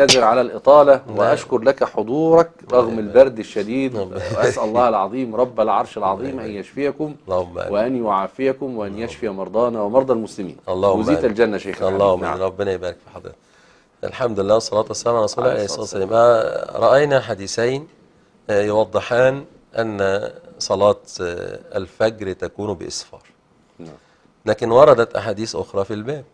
أعتذر على الإطالة وأشكر لك حضورك رغم البرد الشديد وأسأل الله العظيم رب العرش العظيم أن يشفيكم وأن يعافيكم وأن يشفي مرضانا ومرضى المسلمين اللهم وزيت الجنة شيخنا اللهم نعم. ربنا يبارك في حضرتك الحمد لله والصلاة والسلام على رسول الله صلى الله آه، رأينا حديثين آه، يوضحان أن صلاة آه، الفجر تكون بإسفار نعم. لكن وردت أحاديث أخرى في الباب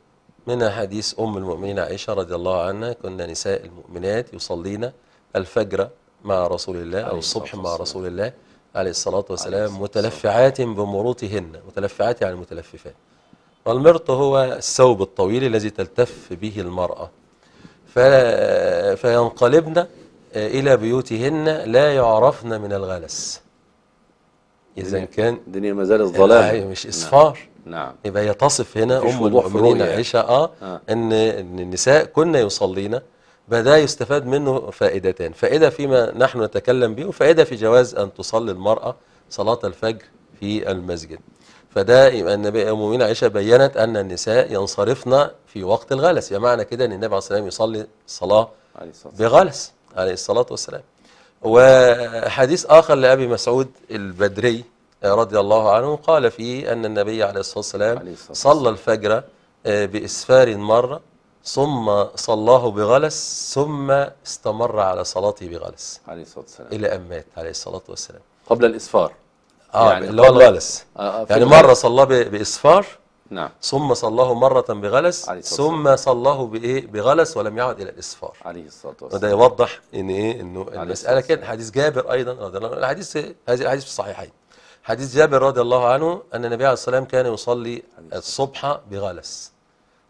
منها حديث أم المؤمنين عائشة رضي الله عنها كنا نساء المؤمنات يصلين الفجر مع رسول الله أو الصبح مع رسول الله عليه الصلاة والسلام متلفعات بمروطهن متلفعات يعني متلففات والمرط هو الثوب الطويل الذي تلتف به المرأة فينقلبن إلى بيوتهن لا يعرفن من الغلس إذا كان الدنيا ما زالت ظلام مش إصفار نعم يبقى هي تصف هنا ام المؤمنين عائشه يعني. اه, آه. ان النساء كن يصلين فده يستفاد منه فائدتان فائده فيما نحن نتكلم به وفائده في جواز ان تصلي المراه صلاه الفجر في المسجد فده يبقى النبي المؤمنين عائشه بينت ان النساء ينصرفن في وقت الغلس يعني معنى كده ان النبي عليه الصلاه والسلام يصلي الصلاه بغلس عليه الصلاه والسلام وحديث اخر لابي مسعود البدري رضي الله عنه قال فيه أن النبي عليه الصلاة والسلام صلى الفجر آه، بإسفار مرة ثم صلاه بغلس ثم استمر على صلاته بغلس عليه الصلاة والسلام إلى أن مات عليه الصلاة والسلام قبل الإسفار آه يعني اللي هو الغلس آه, آه، يعني مرة صلاه بإسفار نعم ثم صلاه مرة بغلس ثم صلاه بإيه بغلس ولم يعد إلى الإسفار عليه الصلاة والسلام وده يوضح إن إيه إنه المسألة كده حديث جابر أيضا رضي الله عنه الحديث هذه الحديث في الصحيحين حديث جابر رضي الله عنه أن النبي عليه الصلاة والسلام كان يصلي الصبح بغلس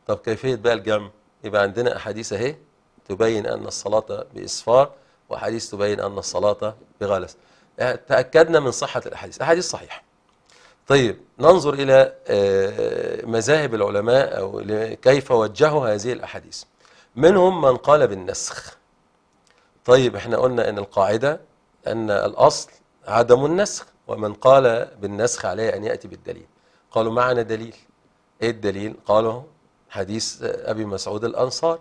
طب كيفية بقى الجمع يبقى عندنا أحاديث أهي تبين أن الصلاة بإسفار وأحاديث تبين أن الصلاة بغلس آه، تأكدنا من صحة الأحاديث أحاديث صحيحة طيب ننظر إلى آه، مذاهب العلماء أو كيف وجهوا هذه الأحاديث منهم من قال بالنسخ طيب احنا قلنا أن القاعدة أن الأصل عدم النسخ ومن قال بالنسخ عليه أن يأتي بالدليل قالوا معنا دليل إيه الدليل قالوا حديث أبي مسعود الأنصار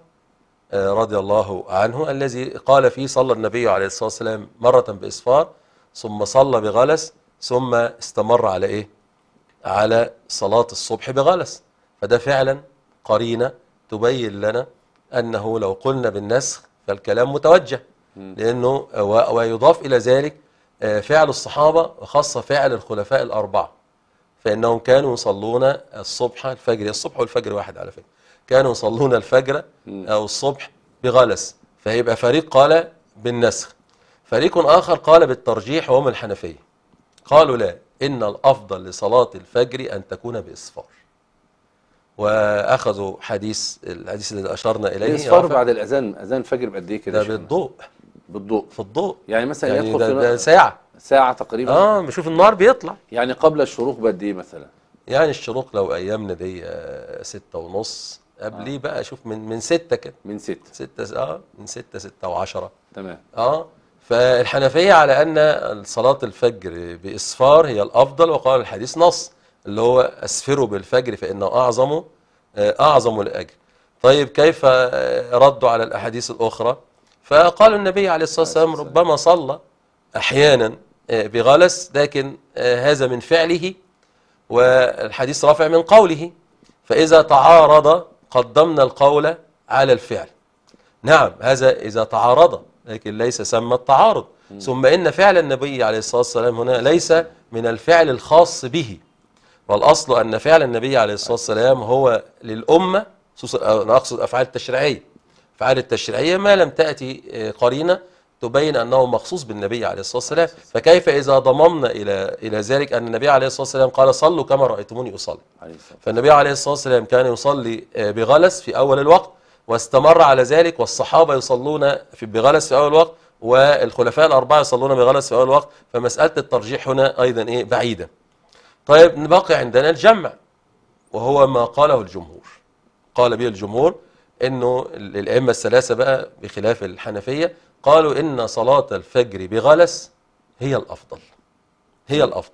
آه، رضي الله عنه الذي قال فيه صلى النبي عليه الصلاة والسلام مرة بإصفار ثم صلى بغلس ثم استمر على إيه على صلاة الصبح بغلس فده فعلا قرينة تبين لنا أنه لو قلنا بالنسخ فالكلام متوجه لأنه ويضاف إلى ذلك آه، فعل الصحابة وخاصة فعل الخلفاء الأربعة فإنهم كانوا يصلون الصبح الفجر الصبح والفجر واحد على فكرة كانوا يصلون الفجر أو الصبح بغلس فيبقى فريق قال بالنسخ فريق آخر قال بالترجيح وهم الحنفية قالوا لا إن الأفضل لصلاة الفجر أن تكون بإصفار وأخذوا حديث الحديث اللي أشرنا إليه إصفار بعد الأذان أذان الفجر بقد إيه كده ده بالضوء بالضوء في الضوء يعني مثلا يعني يدخل ده, في ده ساعة ساعة تقريبا اه بشوف النار بيطلع يعني قبل الشروق بقد ايه مثلا يعني الشروق لو ايامنا دي آه، ستة ونص قبليه آه. بقى اشوف من من ستة كده من ستة ستة اه من ستة ستة وعشرة تمام اه فالحنفية على أن صلاة الفجر بإسفار هي الأفضل وقال الحديث نص اللي هو أسفروا بالفجر فإنه أعظم آه، أعظم الأجر طيب كيف آه، ردوا على الأحاديث الأخرى فقال النبي عليه الصلاة والسلام ربما صلى أحيانا آه، بغلس لكن آه، هذا من فعله والحديث رافع من قوله فإذا تعارض قدمنا القول على الفعل نعم هذا إذا تعارض لكن ليس سمى التعارض ثم إن فعل النبي عليه الصلاة والسلام هنا ليس من الفعل الخاص به والأصل أن فعل النبي عليه الصلاة والسلام هو للأمة أنا أقصد أفعال تشريعية الافعال التشريعيه ما لم تاتي آه، قرينه تبين انه مخصوص بالنبي عليه الصلاه والسلام فكيف اذا ضممنا الى الى ذلك ان النبي عليه الصلاه والسلام قال صلوا كما رايتموني اصلي فالنبي عليه الصلاه والسلام كان يصلي آه، بغلس في اول الوقت واستمر على ذلك والصحابه يصلون في بغلس في اول الوقت والخلفاء الاربعه يصلون بغلس في اول الوقت فمساله الترجيح هنا ايضا ايه بعيده طيب باقي عندنا الجمع وهو ما قاله الجمهور قال به الجمهور انه الائمه الثلاثه بقى بخلاف الحنفيه قالوا ان صلاه الفجر بغلس هي الافضل هي الافضل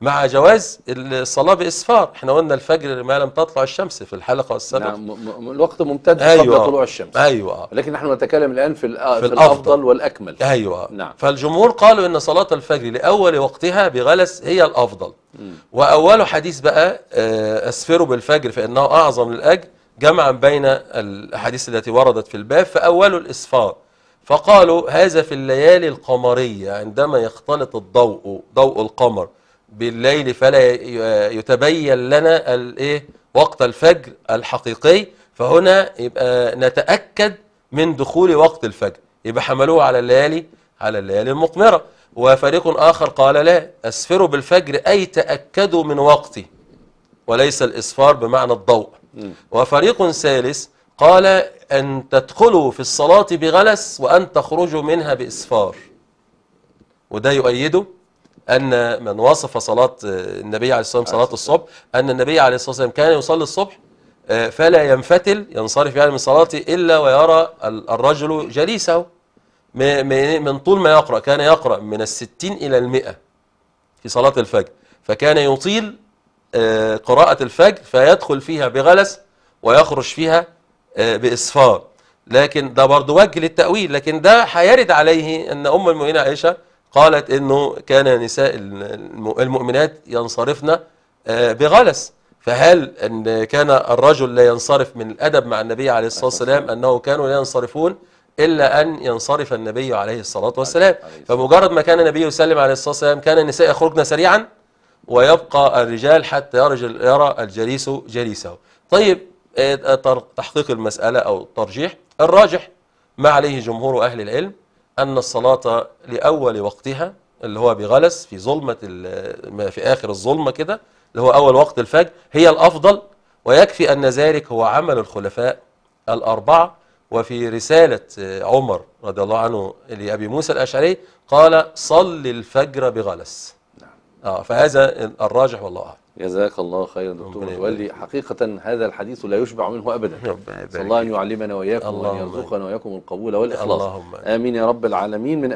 مع جواز الصلاه باسفار احنا قلنا الفجر ما لم تطلع الشمس في الحلقه السابقه نعم الوقت ممتد أيوة قبل طلوع الشمس ايوه لكن نحن نتكلم الان في, في, في الافضل والاكمل ايوه نعم فالجمهور قالوا ان صلاه الفجر لاول وقتها بغلس هي الافضل م. واول حديث بقى آه، اسفروا بالفجر فانه اعظم الاجر جمعا بين الأحاديث التي وردت في الباب فأول الإصفار فقالوا هذا في الليالي القمرية عندما يختلط الضوء ضوء القمر بالليل فلا يتبين لنا الايه وقت الفجر الحقيقي فهنا يبقى نتأكد من دخول وقت الفجر يبقى حملوه على الليالي على الليالي المقمرة وفريق آخر قال لا أسفروا بالفجر أي تأكدوا من وقته وليس الإسفار بمعنى الضوء وفريق ثالث قال أن تدخلوا في الصلاة بغلس وأن تخرجوا منها بإسفار وده يؤيده أن من وصف صلاة النبي عليه الصلاة والسلام صلاة الصبح أن النبي عليه الصلاة والسلام كان يصلي الصبح آه، فلا ينفتل ينصرف يعني من صلاته إلا ويرى الرجل جليسه من طول ما يقرأ كان يقرأ من الستين إلى المئة في صلاة الفجر فكان يطيل آه، قراءة الفجر فيدخل فيها بغلس ويخرج فيها آه، بإصفار لكن ده برضه وجه للتأويل لكن ده هيرد عليه أن أم المؤمنين عائشة قالت أنه كان نساء المؤمنات ينصرفن آه، بغلس فهل أن كان الرجل لا ينصرف من الأدب مع النبي عليه الصلاة أيوة، والسلام أنه كانوا لا ينصرفون إلا أن ينصرف النبي عليه الصلاة والسلام فمجرد ما كان النبي يسلم عليه الصلاة والسلام كان النساء يخرجن سريعا ويبقى الرجال حتى يرجل يرى الجليس جليسه طيب إيه، تحقيق المسألة أو الترجيح الراجح ما عليه جمهور أهل العلم أن الصلاة لأول وقتها اللي هو بغلس في ظلمة في آخر الظلمة كده اللي هو أول وقت الفجر هي الأفضل ويكفي أن ذلك هو عمل الخلفاء الأربعة وفي رسالة آه، عمر رضي الله عنه لأبي موسى الأشعري قال صل الفجر بغلس آه فهذا الراجح والله أعلم جزاك الله خيرا دكتور متولي حقيقة هذا الحديث لا يشبع منه أبدا ربنا الله أن يعلمنا وإياكم وأن يرزقنا وإياكم القبول والإخلاص آمين يا رب العالمين من